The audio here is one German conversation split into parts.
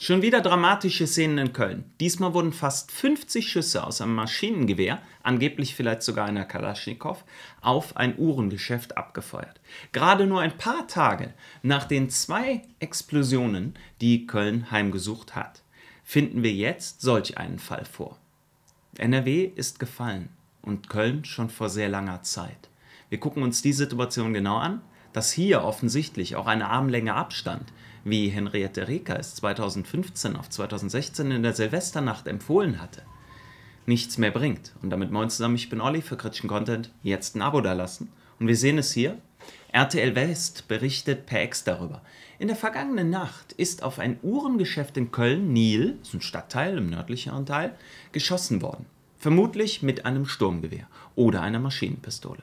Schon wieder dramatische Szenen in Köln. Diesmal wurden fast 50 Schüsse aus einem Maschinengewehr, angeblich vielleicht sogar einer Kalaschnikow, auf ein Uhrengeschäft abgefeuert. Gerade nur ein paar Tage nach den zwei Explosionen, die Köln heimgesucht hat, finden wir jetzt solch einen Fall vor. NRW ist gefallen und Köln schon vor sehr langer Zeit. Wir gucken uns die Situation genau an, dass hier offensichtlich auch eine Armlänge Abstand wie Henriette Reker es 2015 auf 2016 in der Silvesternacht empfohlen hatte, nichts mehr bringt. Und damit moin zusammen, ich bin Olli für kritischen Content, jetzt ein Abo dalassen. Und wir sehen es hier, RTL West berichtet per Ex darüber. In der vergangenen Nacht ist auf ein Uhrengeschäft in Köln, Nil, ist ein Stadtteil im nördlicheren Teil, geschossen worden. Vermutlich mit einem Sturmgewehr oder einer Maschinenpistole.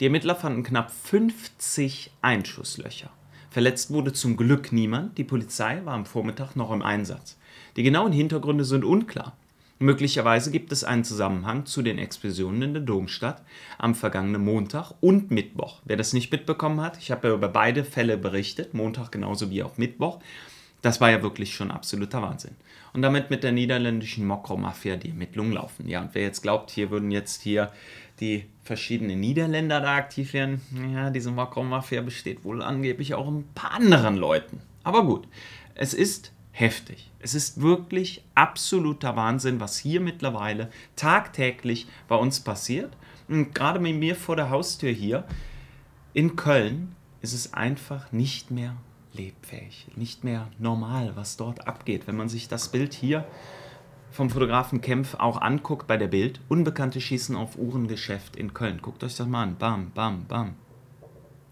Die Ermittler fanden knapp 50 Einschusslöcher. Verletzt wurde zum Glück niemand, die Polizei war am Vormittag noch im Einsatz. Die genauen Hintergründe sind unklar. Möglicherweise gibt es einen Zusammenhang zu den Explosionen in der Domstadt am vergangenen Montag und Mittwoch. Wer das nicht mitbekommen hat, ich habe ja über beide Fälle berichtet, Montag genauso wie auch Mittwoch, das war ja wirklich schon absoluter Wahnsinn. Und damit mit der niederländischen Mokro-Mafia die Ermittlungen laufen. Ja, und wer jetzt glaubt, hier würden jetzt hier die verschiedenen Niederländer da aktiv werden, ja, diese Mokro-Mafia besteht wohl angeblich auch ein paar anderen Leuten. Aber gut, es ist heftig. Es ist wirklich absoluter Wahnsinn, was hier mittlerweile tagtäglich bei uns passiert. Und gerade mit mir vor der Haustür hier in Köln ist es einfach nicht mehr lebfähig, nicht mehr normal, was dort abgeht. Wenn man sich das Bild hier vom Fotografen Kempf auch anguckt bei der Bild, Unbekannte schießen auf Uhrengeschäft in Köln. Guckt euch das mal an. Bam, bam, bam.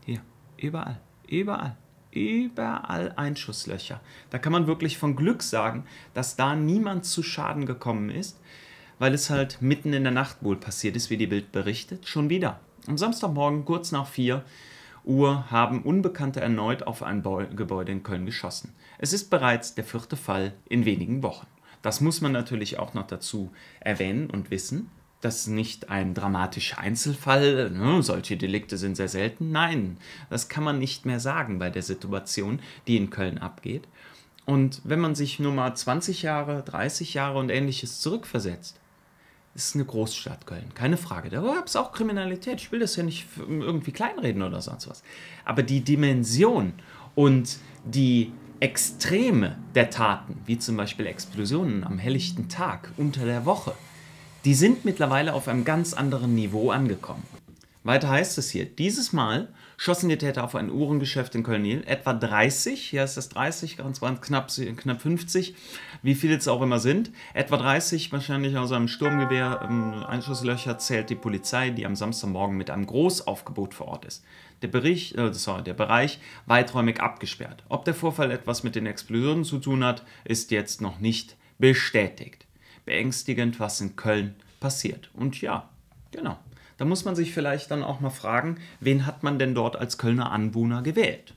Hier, überall, überall, überall Einschusslöcher. Da kann man wirklich von Glück sagen, dass da niemand zu Schaden gekommen ist, weil es halt mitten in der Nacht wohl passiert ist, wie die Bild berichtet. Schon wieder. Am Samstagmorgen, kurz nach vier, Uhr haben Unbekannte erneut auf ein Gebäude in Köln geschossen. Es ist bereits der vierte Fall in wenigen Wochen. Das muss man natürlich auch noch dazu erwähnen und wissen. Das ist nicht ein dramatischer Einzelfall, ne? solche Delikte sind sehr selten. Nein, das kann man nicht mehr sagen bei der Situation, die in Köln abgeht. Und wenn man sich nur mal 20 Jahre, 30 Jahre und ähnliches zurückversetzt, ist eine Großstadt, Köln, keine Frage. Da gab es auch Kriminalität. Ich will das ja nicht irgendwie kleinreden oder sonst was. Aber die Dimension und die Extreme der Taten, wie zum Beispiel Explosionen am helllichten Tag unter der Woche, die sind mittlerweile auf einem ganz anderen Niveau angekommen. Weiter heißt es hier, dieses Mal schossen die Täter auf ein Uhrengeschäft in Köln-Nil. Etwa 30, hier ist das 30, ganz knapp, knapp 50, wie viele es auch immer sind. Etwa 30, wahrscheinlich aus einem Sturmgewehr, ähm, Einschusslöcher zählt die Polizei, die am Samstagmorgen mit einem Großaufgebot vor Ort ist. Der, Bericht, äh, sorry, der Bereich weiträumig abgesperrt. Ob der Vorfall etwas mit den Explosionen zu tun hat, ist jetzt noch nicht bestätigt. Beängstigend, was in Köln passiert. Und ja, genau da muss man sich vielleicht dann auch mal fragen, wen hat man denn dort als Kölner Anwohner gewählt?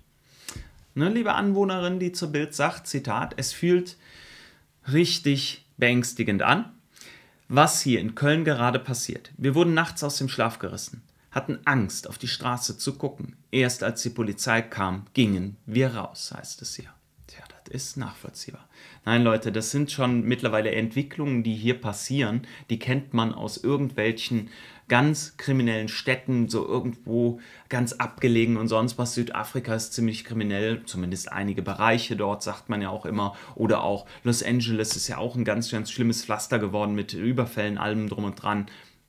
Ne, liebe Anwohnerin, die zur Bild sagt, Zitat, es fühlt richtig beängstigend an, was hier in Köln gerade passiert. Wir wurden nachts aus dem Schlaf gerissen, hatten Angst, auf die Straße zu gucken. Erst als die Polizei kam, gingen wir raus, heißt es hier ist nachvollziehbar. Nein, Leute, das sind schon mittlerweile Entwicklungen, die hier passieren. Die kennt man aus irgendwelchen ganz kriminellen Städten, so irgendwo ganz abgelegen und sonst was. Südafrika ist ziemlich kriminell, zumindest einige Bereiche dort, sagt man ja auch immer. Oder auch Los Angeles ist ja auch ein ganz, ganz schlimmes Pflaster geworden mit Überfällen, allem drum und dran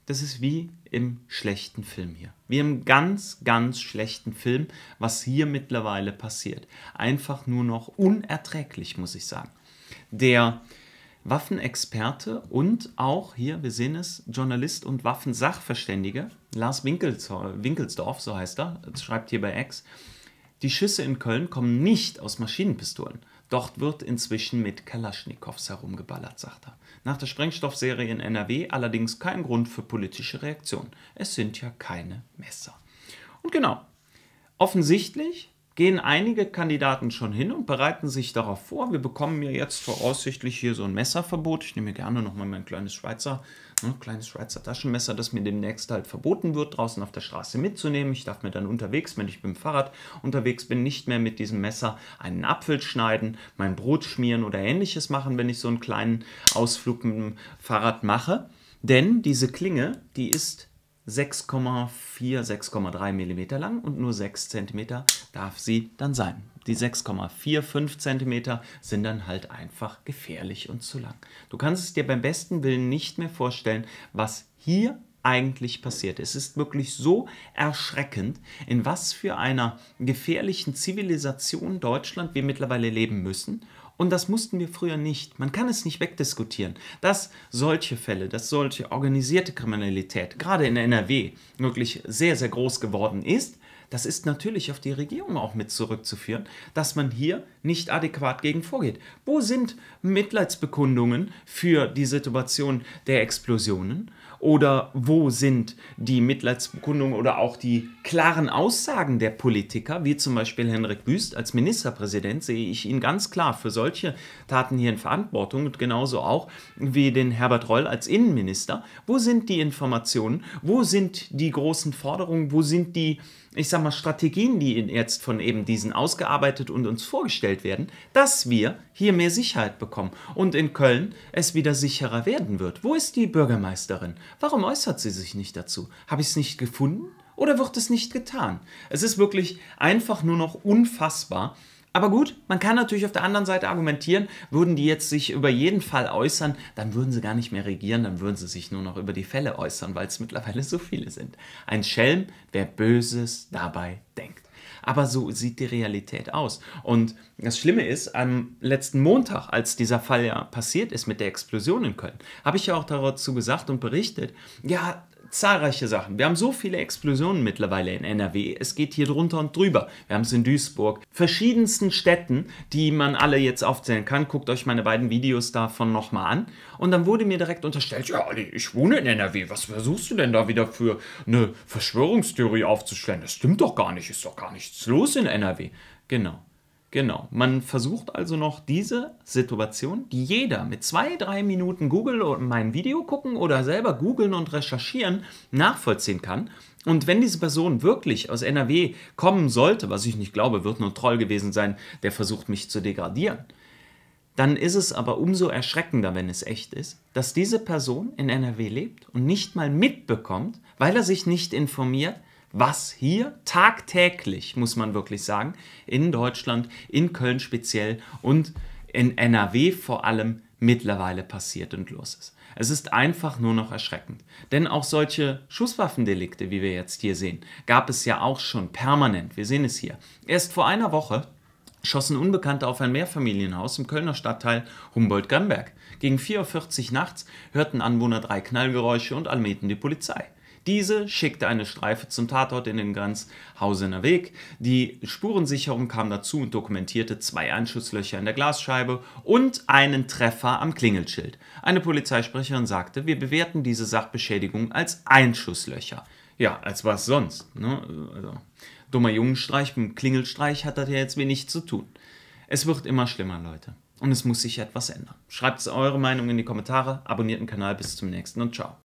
das ist wie im schlechten Film hier. Wie im ganz, ganz schlechten Film, was hier mittlerweile passiert. Einfach nur noch unerträglich, muss ich sagen. Der Waffenexperte und auch hier, wir sehen es, Journalist und Waffensachverständige, Lars Winkelsdorf, so heißt er, schreibt hier bei X, die Schüsse in Köln kommen nicht aus Maschinenpistolen, Dort wird inzwischen mit Kalaschnikows herumgeballert, sagt er. Nach der Sprengstoffserie in NRW allerdings kein Grund für politische Reaktion. Es sind ja keine Messer. Und genau, offensichtlich gehen einige Kandidaten schon hin und bereiten sich darauf vor. Wir bekommen ja jetzt voraussichtlich hier so ein Messerverbot. Ich nehme gerne nochmal mein kleines Schweizer ein ne, kleines Schweizer Taschenmesser, das mir demnächst halt verboten wird, draußen auf der Straße mitzunehmen. Ich darf mir dann unterwegs, wenn ich mit dem Fahrrad unterwegs bin, nicht mehr mit diesem Messer einen Apfel schneiden, mein Brot schmieren oder ähnliches machen, wenn ich so einen kleinen Ausflug mit dem Fahrrad mache. Denn diese Klinge, die ist 6,4, 6,3 mm lang und nur 6 cm darf sie dann sein. Die 6,45 cm sind dann halt einfach gefährlich und zu lang. Du kannst es dir beim besten Willen nicht mehr vorstellen, was hier eigentlich passiert. Es ist wirklich so erschreckend, in was für einer gefährlichen Zivilisation Deutschland wir mittlerweile leben müssen. Und das mussten wir früher nicht. Man kann es nicht wegdiskutieren, dass solche Fälle, dass solche organisierte Kriminalität gerade in NRW wirklich sehr, sehr groß geworden ist das ist natürlich auf die Regierung auch mit zurückzuführen, dass man hier nicht adäquat gegen vorgeht. Wo sind Mitleidsbekundungen für die Situation der Explosionen? Oder wo sind die Mitleidsbekundungen oder auch die klaren Aussagen der Politiker, wie zum Beispiel Henrik Wüst als Ministerpräsident, sehe ich ihn ganz klar für solche Taten hier in Verantwortung und genauso auch wie den Herbert Roll als Innenminister. Wo sind die Informationen? Wo sind die großen Forderungen? Wo sind die, ich sag mal, Strategien, die jetzt von eben diesen ausgearbeitet und uns vorgestellt werden, dass wir hier mehr Sicherheit bekommen und in Köln es wieder sicherer werden wird? Wo ist die Bürgermeisterin? Warum äußert sie sich nicht dazu? Habe ich es nicht gefunden oder wird es nicht getan? Es ist wirklich einfach nur noch unfassbar. Aber gut, man kann natürlich auf der anderen Seite argumentieren, würden die jetzt sich über jeden Fall äußern, dann würden sie gar nicht mehr regieren, dann würden sie sich nur noch über die Fälle äußern, weil es mittlerweile so viele sind. Ein Schelm, wer Böses dabei denkt. Aber so sieht die Realität aus. Und das Schlimme ist, am letzten Montag, als dieser Fall ja passiert ist mit der Explosion in Köln, habe ich ja auch dazu gesagt und berichtet, ja, zahlreiche Sachen. Wir haben so viele Explosionen mittlerweile in NRW. Es geht hier drunter und drüber. Wir haben es in Duisburg, verschiedensten Städten, die man alle jetzt aufzählen kann. Guckt euch meine beiden Videos davon nochmal an. Und dann wurde mir direkt unterstellt, ja Ali, ich wohne in NRW. Was versuchst du denn da wieder für eine Verschwörungstheorie aufzustellen? Das stimmt doch gar nicht. Ist doch gar nichts los in NRW. Genau. Genau. Man versucht also noch diese Situation, die jeder mit zwei, drei Minuten Google und mein Video gucken oder selber googeln und recherchieren nachvollziehen kann. Und wenn diese Person wirklich aus NRW kommen sollte, was ich nicht glaube, wird nur ein Troll gewesen sein, der versucht mich zu degradieren, dann ist es aber umso erschreckender, wenn es echt ist, dass diese Person in NRW lebt und nicht mal mitbekommt, weil er sich nicht informiert, was hier tagtäglich, muss man wirklich sagen, in Deutschland, in Köln speziell und in NRW vor allem mittlerweile passiert und los ist. Es ist einfach nur noch erschreckend. Denn auch solche Schusswaffendelikte, wie wir jetzt hier sehen, gab es ja auch schon permanent. Wir sehen es hier. Erst vor einer Woche schossen Unbekannte auf ein Mehrfamilienhaus im Kölner Stadtteil Humboldt-Gamberg. Gegen 4.40 Uhr nachts hörten Anwohner drei Knallgeräusche und almeten die Polizei. Diese schickte eine Streife zum Tatort in den Ganzhausener Weg. Die Spurensicherung kam dazu und dokumentierte zwei Einschusslöcher in der Glasscheibe und einen Treffer am Klingelschild. Eine Polizeisprecherin sagte, wir bewerten diese Sachbeschädigung als Einschusslöcher. Ja, als was sonst. Ne? Also, dummer Jungenstreich mit Klingelstreich hat das ja jetzt wenig zu tun. Es wird immer schlimmer, Leute. Und es muss sich etwas ändern. Schreibt eure Meinung in die Kommentare, abonniert den Kanal, bis zum nächsten und ciao.